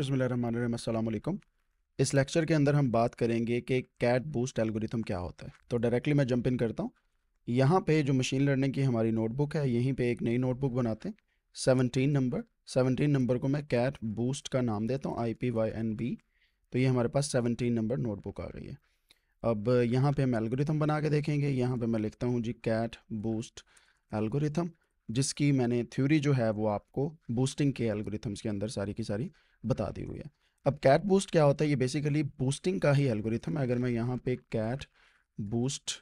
बसमिलकुम इस लेक्चर के अंदर हम बात करेंगे कि कैट बूस्ट एल्गोरिथम क्या होता है तो डायरेक्टली मैं जंप इन करता हूँ यहाँ पे जो मशीन लर्निंग की हमारी नोटबुक है यहीं पे एक नई नोटबुक बनाते हैं सेवनटीन नंबर सेवनटीन नंबर को मैं कैट बूस्ट का नाम देता हूँ I P Y N B तो ये हमारे पास सेवनटीन नंबर नोटबुक आ गई है अब यहाँ पर हम एल्गोरिथम बना के देखेंगे यहाँ पर मैं लिखता हूँ जी कैट बूस्ट एल्गोरिथम जिसकी मैंने थ्योरी जो है वो आपको बूस्टिंग के एल्गोरिथम्स के अंदर सारी की सारी बता दी हुई है अब कैट बूस्ट क्या होता है ये बेसिकली बूस्टिंग का ही एल्गोरिथम है अगर मैं यहाँ पे कैट बूस्ट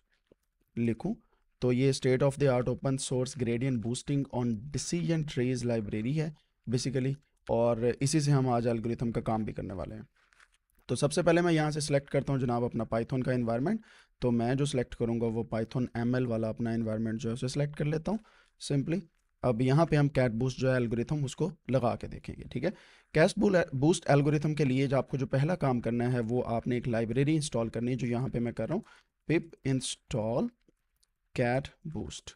लिखूँ तो ये state of the art open source gradient boosting on decision trees library है बेसिकली और इसी से हम आज एल्गोरिथम का काम भी करने वाले हैं तो सबसे पहले मैं यहाँ से सिलेक्ट करता हूँ जनाब अपना पाइथन का इन्वायरमेंट तो मैं जो सिलेक्ट करूँगा वो पाइथन एम वाला अपना इन्वायरमेंट जो है उसे सिलेक्ट कर लेता हूँ सिंपली अब यहाँ पे हम कैट बूस्ट जो है एल्गोरिथम उसको लगा के देखेंगे ठीक है कैश बूस्ट एल्गोरिथम के लिए जो आपको जो पहला काम करना है वो आपने एक लाइब्रेरी इंस्टॉल करनी है जो यहाँ पे मैं कर रहा हूँ पिप इंस्टॉल कैट बूस्ट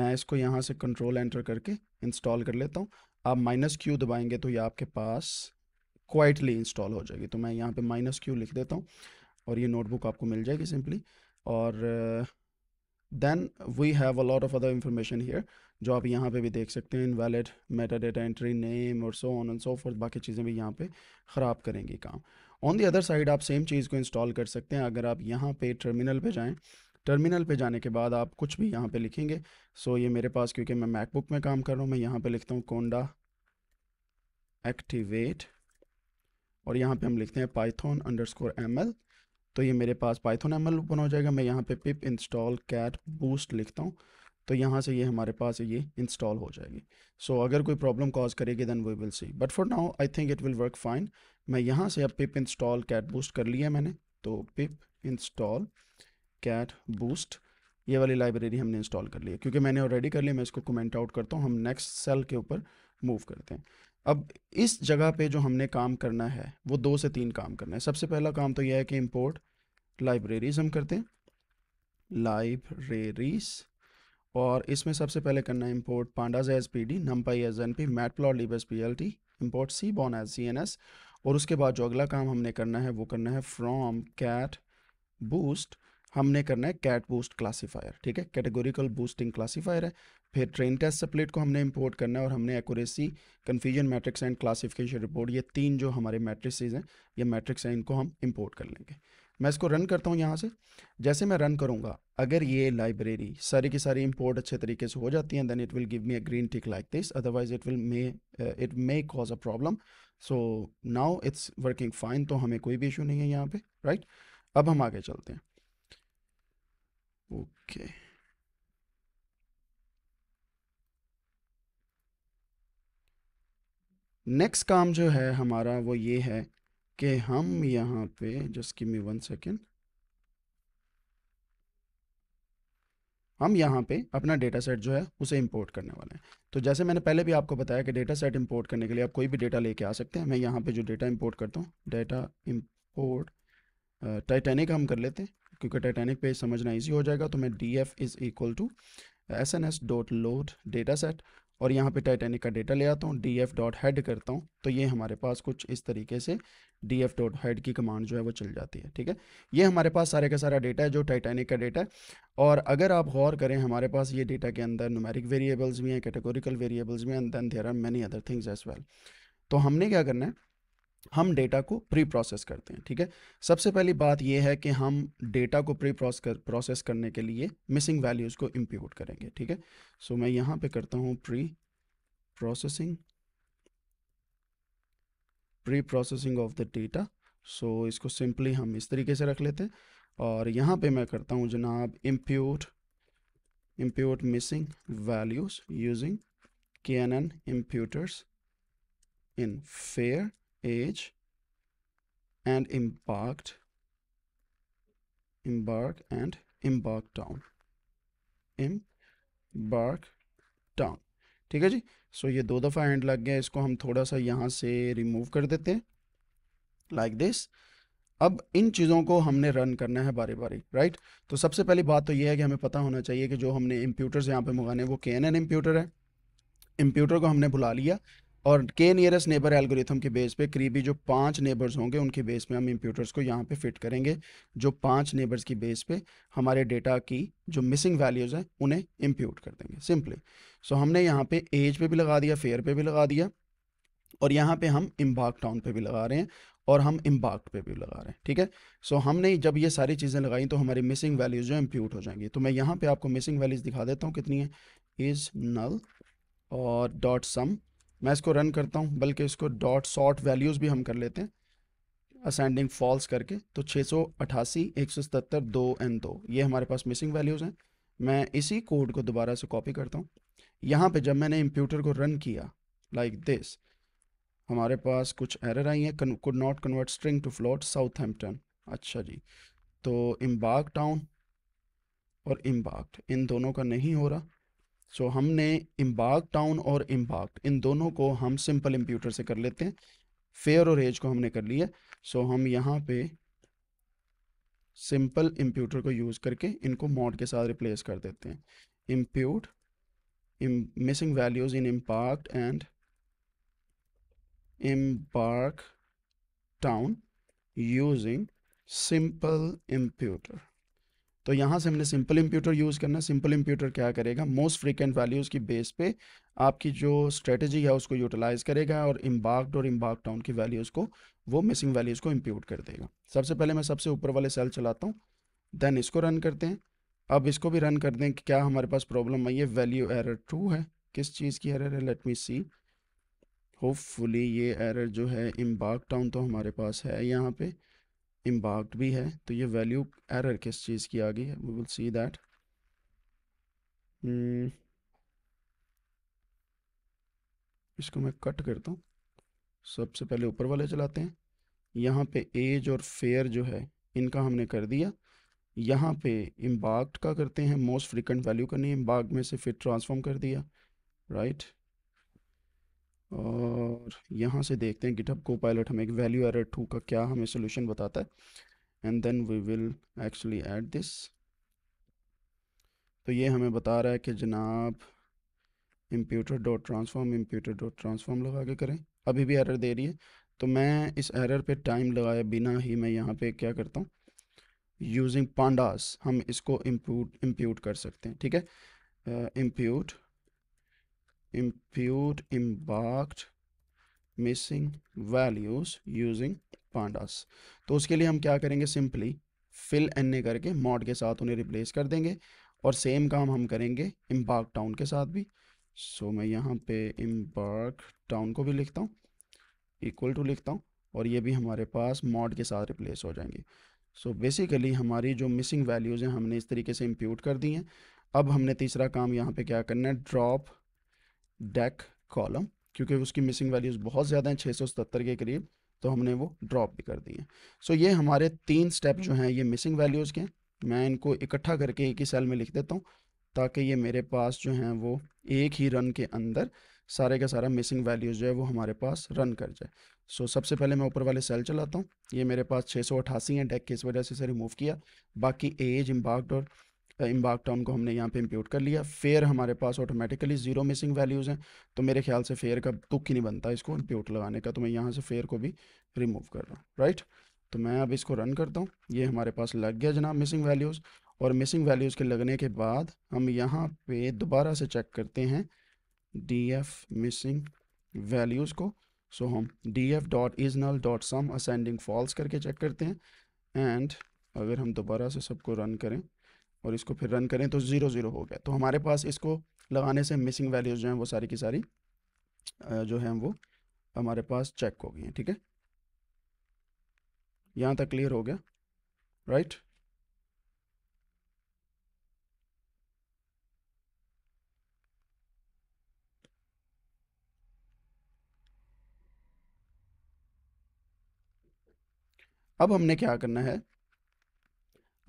मैं इसको यहाँ से कंट्रोल एंटर करके इंस्टॉल कर लेता हूँ आप माइनस क्यू दबाएंगे तो ये आपके पास क्वाइटली इंस्टॉल हो जाएगी तो मैं यहाँ पे माइनस क्यू लिख देता हूँ और ये नोटबुक आपको मिल जाएगी सिंपली और then we have a lot of other information here जो आप यहाँ पे भी देख सकते हैं invalid meta data entry name और so on and so forth बाकी चीज़ें भी यहाँ पे ख़राब करेंगी काम ऑन दी अदर साइड आप सेम चीज़ को इंस्टॉल कर सकते हैं अगर आप यहाँ पे टर्मिनल पे जाएं टर्मिनल पे जाने के बाद आप कुछ भी यहाँ पे लिखेंगे सो ये मेरे पास क्योंकि मैं मैकबुक में काम कर रहा हूँ मैं यहाँ पर लिखता हूँ कोंडा एक्टिवेट और यहाँ पे हम लिखते हैं Python underscore M L तो ये मेरे पास पाइथन एम एल ओपन हो जाएगा मैं यहाँ पे पिप इंस्टॉल कैट बूस्ट लिखता हूँ तो यहाँ से ये हमारे पास ये इंस्टॉल हो जाएगी सो so, अगर कोई प्रॉब्लम कॉज करेगी then we will see but for now I think it will work fine मैं यहाँ से अब पिप इंस्टॉल कैट बूस्ट कर लिया मैंने तो पिप इंस्टॉल कैट बूस्ट ये वाली लाइब्रेरी हमने इंस्टॉल कर ली क्योंकि मैंने ऑलरेडी कर लिया मैं इसको कमेंट आउट करता हूँ हम नेक्स्ट सेल के ऊपर मूव करते हैं अब इस जगह पे जो हमने काम करना है वो दो से तीन काम करना है सबसे पहला काम तो यह है कि इम्पोर्ट लाइब्रेरीज हम करते हैं लाइब्रेरीज और इसमें सबसे पहले करना है import pandas as p d numpy as n p matplotlib as p l t import seaborn as C N S और उसके बाद जो अगला काम हमने करना है वो करना है फ्रॉम कैट बूस्ट हमने करना है कैट बूस्ट क्लासीफायर ठीक है कैटेगोरिकल बूस्टिंग क्लासीफायर है फिर ट्रेन टेस्ट सप्लेट को हमने इम्पोर्ट करना है और हमने accuracy confusion matrix and classification report ये तीन जो हमारे मैट्रिक्सेज हैं ये मैट्रिक्स हैं इनको हम इम्पोर्ट कर लेंगे मैं इसको रन करता हूँ यहाँ से जैसे मैं रन करूँगा अगर ये लाइब्रेरी सारी की सारी इंपोर्ट अच्छे तरीके से हो जाती हैं then it will give me a green tick like this otherwise it will may it may cause a problem so now it's working fine तो हमें कोई भी इशू नहीं है यहाँ पे राइट right? अब हम आगे चलते हैं ओके okay. नेक्स्ट काम जो है हमारा वो ये है कि हम यहाँ पे just give me one second हम यहाँ पे अपना डेटा सेट जो है उसे इंपोर्ट करने वाले हैं तो जैसे मैंने पहले भी आपको बताया कि डेटा सेट इंपोर्ट करने के लिए आप कोई भी डेटा लेके आ सकते हैं मैं यहाँ पे जो डेटा इंपोर्ट करता हूँ डेटा इंपोर्ट टाइटेनिक हम कर लेते हैं क्योंकि टाइटेनिक पे समझना ईजी हो जाएगा तो मैं d f is equal to s n s dot load data set और यहाँ पे टाइटेनिक का डेटा ले आता हूँ डी एफ डॉट हेड करता हूँ तो ये हमारे पास कुछ इस तरीके से डी एफ डॉट हेड की कमांड जो है वो चल जाती है ठीक है ये हमारे पास सारे का सारा डेटा है जो टाइटेनिक का डेटा है और अगर आप गौर करें हमारे पास ये डेटा के अंदर नुमेरिक वेरिएबल्स भी हैं कैटेगोरिकल वेरिएबल्स भी हैं then there are many other things as well तो हमने क्या करना है हम डेटा को प्री प्रोसेस करते हैं ठीक है सबसे पहली बात यह है कि हम डेटा को प्री प्रोसेस कर, प्रोसेस करने के लिए मिसिंग वैल्यूज़ को इम्प्यूट करेंगे ठीक है सो मैं यहां पे करता हूं preprocessing preprocessing of the data सो इसको सिंपली हम इस तरीके से रख लेते हैं और यहां पे मैं करता हूं जनाब impute impute missing values using k n n imputers in fare age and embarked embark and embark down embark town ठीक है जी सो so ये दो दफ़ा हैंड लग गया इसको हम थोड़ा सा यहाँ से रिमूव कर देते हैं लाइक दिस अब इन चीज़ों को हमने रन करना है बारी बारी राइट तो सबसे पहली बात तो ये है कि हमें पता होना चाहिए कि जो हमने इम्प्यूटर्स यहाँ पे मंगाने वो के एन एन इम्प्यूटर है इम्प्यूटर को हमने बुला लिया और के नियरेस्ट नेबर एल्गोरिथम के बेस पे करीबी जो पांच नेबर्स होंगे उनके बेस पे हम इम्प्यूटर्स को यहाँ पे फिट करेंगे जो पांच नेबर्स की बेस पे हमारे डेटा की जो मिसिंग वैल्यूज़ हैं उन्हें इम्प्यूट कर देंगे सिंपली सो so, हमने यहाँ पे एज पे भी लगा दिया फेयर पे भी लगा दिया और यहाँ पे हम इम्बाक टाउन पे भी लगा रहे हैं और हम इम्बाक पे भी लगा रहे हैं ठीक है सो so, हमने जब ये सारी चीज़ें लगाई तो हमारी मिसिंग वैल्यूज़ जो इम्प्यूट हो जाएंगी तो मैं यहाँ पे आपको मिसिंग वैल्यूज़ दिखा देता हूँ कितनी है इज़ नल और डॉट सम मैं इसको रन करता हूँ बल्कि इसको डॉट सॉट वैल्यूज़ भी हम कर लेते हैं असेंडिंग फॉल्स करके तो छः सौ अठासी एक सौ सतर दो एन दो ये हमारे पास मिसिंग वैल्यूज़ हैं मैं इसी कोड को दोबारा से कॉपी करता हूँ यहाँ पे जब मैंने इम्प्यूटर को रन किया लाइक like दिस हमारे पास कुछ एरर आई हैं could not convert string to float Southampton अच्छा जी तो इम्बाग टाउन और इम्बाग इन दोनों का नहीं हो रहा सो so, हमने इम्बाग टाउन और इम्बाग इन दोनों को हम सिंपल इम्प्यूटर से कर लेते हैं फेयर और एज को हमने कर लिया सो so, हम यहाँ पे सिंपल इम्प्यूटर को यूज़ करके इनको मॉड के साथ रिप्लेस कर देते हैं impute missing values in embark and embark town using simple imputer तो यहाँ से हमने सिंपल इम्प्यूटर यूज़ करना है सिंपल इम्प्यूटर क्या करेगा मोस्ट फ्रीकेंट वैल्यूज़ की बेस पे आपकी जो स्ट्रेटजी है उसको यूटिलाइज़ करेगा और इम्बार्क्ड और इम्बार्क टाउन की वैल्यूज़ को वो मिसिंग वैल्यूज़ को इम्प्यूट कर देगा सबसे पहले मैं सबसे ऊपर वाले सेल चलाता हूँ देन इसको रन करते हैं अब इसको भी रन कर दें कि क्या हमारे पास प्रॉब्लम आई है वैल्यू एरर ट्रू है किस चीज़ की एरर है लेट मी सी होपफुली ये एरर जो है इम्बार्क टाउन तो हमारे पास है यहाँ पे इम्बार्क्ड भी है तो ये वैल्यू एरर किस चीज़ की आ गई है वी विल सी दैट इसको मैं कट करता हूँ सबसे पहले ऊपर वाले चलाते हैं यहाँ पे एज और फेयर जो है इनका हमने कर दिया यहाँ पे इम्बार्क्ड का करते हैं मोस्ट फ्रिक्वेंट वैल्यू करनी है इम्बार्क में से फिर ट्रांसफॉर्म कर दिया राइट right? और यहाँ से देखते हैं गिटअप को पायलट हमें एक वैल्यू एरर टू का क्या हमें सोल्यूशन बताता है and then we will actually add this तो ये हमें बता रहा है कि जनाब imputer dot transform imputer dot transform लगा के करें अभी भी एरर दे रही है तो मैं इस एरर पे टाइम लगाए बिना ही मैं यहाँ पे क्या करता हूँ यूजिंग पांडास हम इसको इम्प्यूट इम्प्यूट कर सकते हैं ठीक है impute uh, impute embarked missing values using pandas तो उसके लिए हम क्या करेंगे सिंपली फिल एन ए करके मॉड के साथ उन्हें रिप्लेस कर देंगे और सेम काम हम करेंगे इम्बार्क टाउन के साथ भी सो so, मैं यहाँ पे इम्बार्क टाउन को भी लिखता हूँ इक्वल टू लिखता हूँ और ये भी हमारे पास मॉड के साथ रिप्लेस हो जाएंगे सो so, बेसिकली हमारी जो मिसिंग वैल्यूज़ हैं हमने इस तरीके से इम्प्यूट कर दी हैं अब हमने तीसरा काम यहाँ पे क्या करना है ड्रॉप डेक कॉलम क्योंकि उसकी मिसिंग वैल्यूज़ बहुत ज़्यादा हैं छः सौ सतर के करीब तो हमने वो ड्रॉप भी कर दिए सो so, ये हमारे तीन स्टेप जो हैं ये मिसिंग वैल्यूज़ के मैं इनको इकट्ठा करके एक ही सेल में लिख देता हूँ ताकि ये मेरे पास जो हैं वो एक ही रन के अंदर सारे का सारा मिसिंग वैल्यूज़ जो है वो हमारे पास रन कर जाए सो so, सबसे पहले मैं ऊपर वाले सेल चलाता हूँ ये मेरे पास छः सौ अठासी हैं डेक की इस वजह से इसे रिमूव किया बाकी एज इम्बार्कड और इम्बाक टर्म को हमने यहाँ पे इम्प्यूट कर लिया फेयर हमारे पास ऑटोमेटिकली जीरो मिसिंग वैल्यूज़ हैं तो मेरे ख्याल से फेयर का दुख ही नहीं बनता इसको इम्प्यूट लगाने का तो मैं यहाँ से फेयर को भी रिमूव कर रहा हूँ राइट तो मैं अब इसको रन करता हूँ ये हमारे पास लग गया जनाब मिसिंग वैल्यूज़ और मिसिंग वैल्यूज़ के लगने के बाद हम यहाँ पे दोबारा से चेक करते हैं डी एफ मिसिंग वैल्यूज़ को सो हम d f dot is null dot sum ascending false करके चेक करते हैं एंड अगर हम दोबारा से सबको रन करें और इसको फिर रन करें तो ज़ीरो ज़ीरो हो गया तो हमारे पास इसको लगाने से मिसिंग वैल्यूज़ जो हैं वो सारी की सारी जो है वो हमारे पास चेक हो गई हैं ठीक है यहाँ तक क्लियर हो गया राइट अब हमने क्या करना है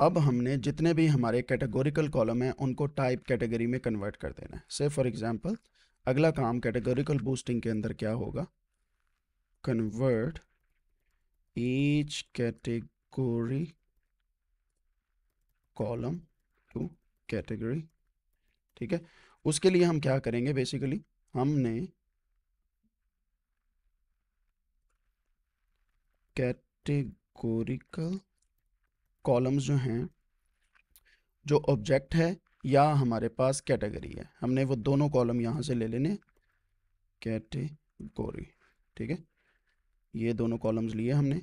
अब हमने जितने भी हमारे कैटेगोरिकल कॉलम हैं उनको टाइप कैटेगरी में कन्वर्ट कर देना है से फॉर एग्जांपल अगला काम कैटेगोरिकल बूस्टिंग के अंदर क्या होगा convert each category column to category ठीक है उसके लिए हम क्या करेंगे बेसिकली हमने कैटेगोरिकल कॉलम्स जो हैं जो ऑब्जेक्ट है या हमारे पास कैटेगरी है हमने वो दोनों कॉलम यहाँ से ले लेने कैटेगोरी ठीक है ये दोनों कॉलम्स लिए हमने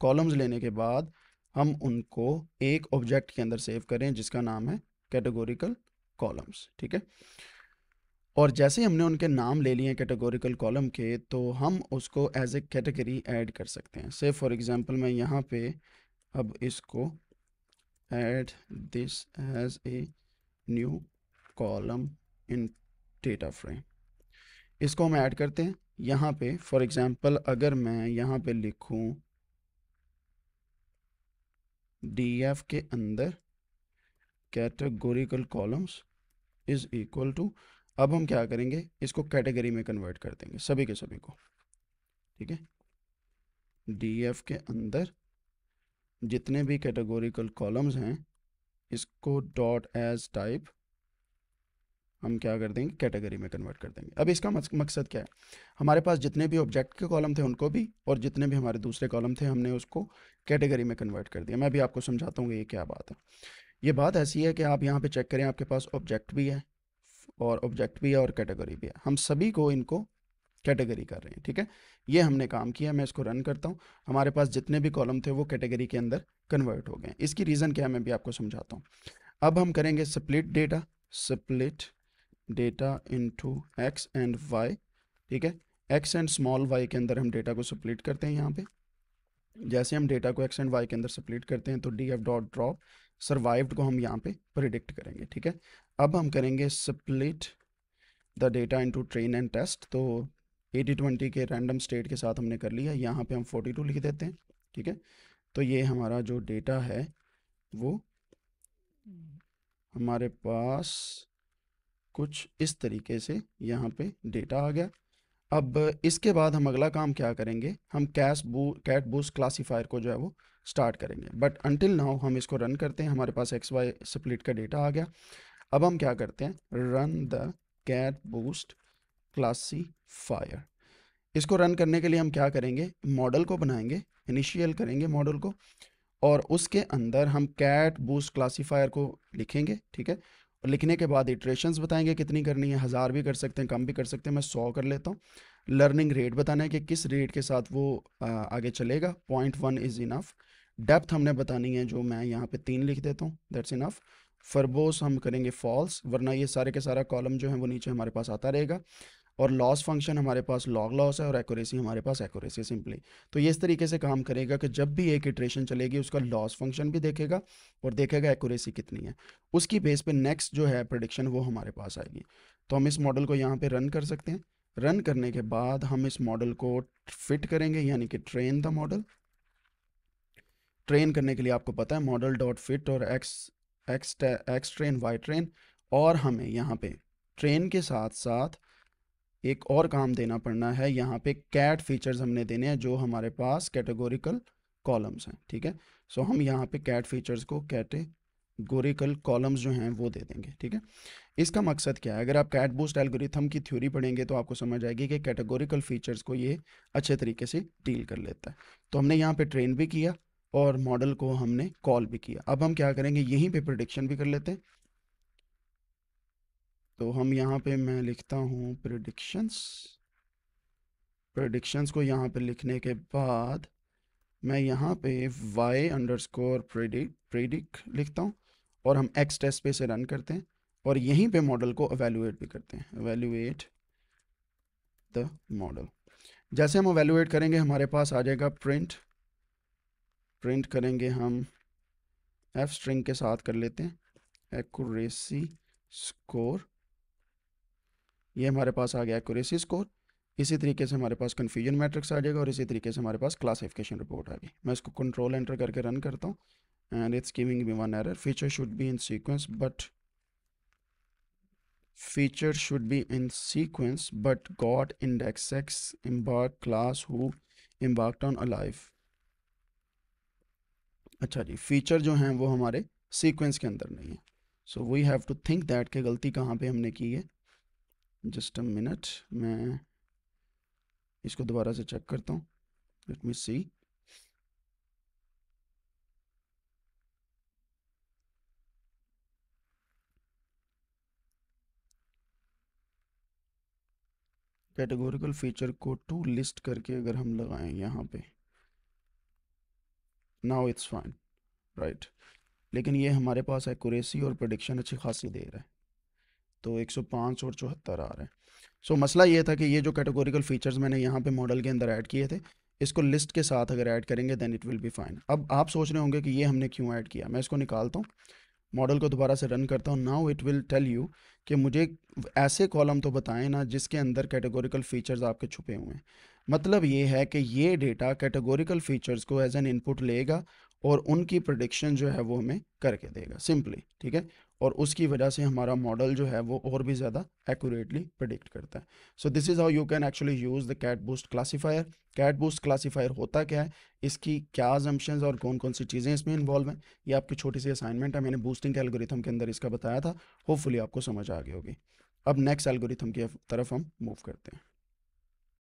कॉलम्स लेने के बाद हम उनको एक ऑब्जेक्ट के अंदर सेव करें जिसका नाम है कैटेगोरिकल कॉलम्स ठीक है और जैसे हमने उनके नाम ले लिए कैटेगोरिकल कॉलम के तो हम उसको एज ए कैटेगरी ऐड कर सकते हैं सिर्फ फॉर एग्जांपल मैं यहाँ पे अब इसको add this as a new column in data frame इसको हम ऐड करते हैं यहाँ पे फॉर एग्जांपल अगर मैं यहाँ पे डी एफ के अंदर categorical columns is equal to अब हम क्या करेंगे इसको कैटेगरी में कन्वर्ट कर देंगे सभी के सभी को ठीक है एफ के अंदर जितने भी कैटेगोरिकल कॉलम्स हैं इसको डॉट एज टाइप हम क्या कर देंगे कैटेगरी में कन्वर्ट कर देंगे अब इसका मकसद क्या है हमारे पास जितने भी ऑब्जेक्ट के कॉलम थे उनको भी और जितने भी हमारे दूसरे कॉलम थे हमने उसको कैटेगरी में कन्वर्ट कर दिया मैं भी आपको समझाता हूँ ये क्या बात है ये बात ऐसी है कि आप यहाँ पे चेक करें आपके पास ऑब्जेक्ट भी है और ऑब्जेक्ट भी है और कैटेगरी भी है हम सभी को इनको कैटेगरी कर रहे हैं ठीक है ये हमने काम किया मैं इसको रन करता हूँ हमारे पास जितने भी कॉलम थे वो कैटेगरी के अंदर कन्वर्ट हो गए इसकी रीज़न क्या है मैं भी आपको समझाता हूँ अब हम करेंगे split data split data into x and y ठीक है एक्स एंड स्मॉल वाई के अंदर हम डेटा को स्प्लिट करते हैं यहाँ पे जैसे हम डेटा को एक्स एंड वाई के अंदर स्प्लिट करते हैं तो d f dot drop survived को हम यहाँ पे प्रिडिक्ट करेंगे ठीक है अब हम करेंगे split the data into train and test तो एटी ट्वेंटी के रैंडम स्टेट के साथ हमने कर लिया यहाँ पे हम फोर्टी टू लिख देते हैं ठीक है तो ये हमारा जो डेटा है वो हमारे पास कुछ इस तरीके से यहाँ पे डेटा आ गया अब इसके बाद हम अगला काम क्या करेंगे हम कैश बू कैट बूस क्लासीफायर को जो है वो स्टार्ट करेंगे बट अनटिल नाउ हम इसको रन करते हैं हमारे पास एक्स वाई स्प्लिट का डेटा आ गया अब हम क्या करते हैं run the CatBoost classifier इसको रन करने के लिए हम क्या करेंगे मॉडल को बनाएंगे इनिशियल करेंगे मॉडल को और उसके अंदर हम कैट बूस्ट क्लासीफायर को लिखेंगे ठीक है और लिखने के बाद इटरेशंस बताएंगे कितनी करनी है हज़ार भी कर सकते हैं कम भी कर सकते हैं मैं सौ कर लेता हूँ लर्निंग रेट बताना है कि किस रेट के साथ वो आगे चलेगा point one is enough depth हमने बतानी है जो मैं यहाँ पे तीन लिख देता हूँ दैट्स इनफ फरबोस हम करेंगे फॉल्स वरना ये सारे के सारा कॉलम जो है वो नीचे हमारे पास आता रहेगा और लॉस फंक्शन हमारे पास लॉग लॉस है और एक्यूरेसी हमारे पास एक्यूरेसी सिंपली तो ये इस तरीके से काम करेगा कि जब भी एक इटरेशन चलेगी उसका लॉस फंक्शन भी देखेगा और देखेगा एक्यूरेसी कितनी है उसकी बेस पे नेक्स्ट जो है प्रडिक्शन वो हमारे पास आएगी तो हम इस मॉडल को यहाँ पर रन कर सकते हैं रन करने के बाद हम इस मॉडल को फिट करेंगे यानी कि ट्रेन द मॉडल ट्रेन करने के लिए आपको पता है मॉडल डॉट फिट और x x x train y train और हमें यहाँ पे ट्रेन के साथ साथ एक और काम देना पड़ना है यहाँ पे कैट फीचर्स हमने देने हैं जो हमारे पास कैटेगोरिकल कॉलम्स हैं ठीक है सो हम यहाँ पे कैट फीचर्स को कैटेगोरिकल कॉलम्स जो हैं वो दे देंगे ठीक है इसका मकसद क्या है अगर आप कैट बूस्ट एल्गोरिथम की थ्योरी पढ़ेंगे तो आपको समझ आएगी कि कैटेगोरिकल फीचर्स को ये अच्छे तरीके से डील कर लेता है तो हमने यहाँ पे ट्रेन भी किया और मॉडल को हमने कॉल भी किया अब हम क्या करेंगे यहीं पर प्रडिक्शन भी कर लेते हैं तो हम यहाँ पे मैं लिखता हूँ प्रडिक्शंस प्रडिक्शंस को यहाँ पे लिखने के बाद मैं यहाँ पे y underscore predict predict लिखता हूँ और हम x टेस्ट पे से रन करते हैं और यहीं पे मॉडल को अवेलुएट भी करते हैं एवेलुएट द मॉडल जैसे हम अवेलुएट करेंगे हमारे पास आ जाएगा प्रिंट प्रिंट करेंगे हम एफ स्ट्रिंग के साथ कर लेते हैं एक्यूरेसी स्कोर ये हमारे पास आ गया एक्यूरेसी स्कोर इसी तरीके से हमारे पास कन्फ्यूजन मैट्रिक्स आ जाएगा और इसी तरीके से हमारे पास क्लासिफिकेशन रिपोर्ट आ गई मैं इसको कंट्रोल एंटर करके रन करता हूँ and it's giving me one error feature should be in sequence but feature should be in sequence but got index x embark class who embark on alive अच्छा जी feature जो हैं वो हमारे sequence के अंदर नहीं है so we have to think that के गलती कहाँ पे हमने की है जस्ट अ मिनट मैं इसको दोबारा से चेक करता हूँ let me see categorical feature को टू लिस्ट करके अगर हम लगाएं यहाँ पे नाउ इट्स फाइन राइट लेकिन ये हमारे पास एक्यूरेसी और प्रोडिक्शन अच्छी खासी दे रहा है तो 105 और चौहत्तर आ रहे हैं सो so, मसला ये था कि ये जो कैटेगोरिकल फीचर्स मैंने यहाँ पे मॉडल के अंदर ऐड किए थे इसको लिस्ट के साथ अगर ऐड करेंगे then it will be fine अब आप सोच रहे होंगे कि ये हमने क्यों ऐड किया मैं इसको निकालता हूँ मॉडल को दोबारा से रन करता हूँ now it will tell you कि मुझे ऐसे कॉलम तो बताएं ना जिसके अंदर कैटेगोरिकल फीचर्स आपके छुपे हुए हैं मतलब ये है कि ये डेटा कैटेगोरिकल फीचर्स को एज एन इनपुट लेगा और उनकी प्रोडिक्शन जो है वो हमें करके देगा सिंपली ठीक है और उसकी वजह से हमारा मॉडल जो है वो और भी ज़्यादा एक्यूरेटली प्रडिक्ट करता है so this is how you can actually use the CatBoost classifier CatBoost classifier होता क्या है इसकी क्या आजम्पन्स और कौन कौन सी चीज़ें इसमें इन्वॉल्व हैं ये आपकी छोटी सी असाइनमेंट है मैंने बूस्टिंग एलगोरिथम एल्गोरिथम के अंदर इसका बताया था होपफुली आपको समझ आ गई होगी अब नेक्स्ट एल्गोरिथम की तरफ हम मूव करते हैं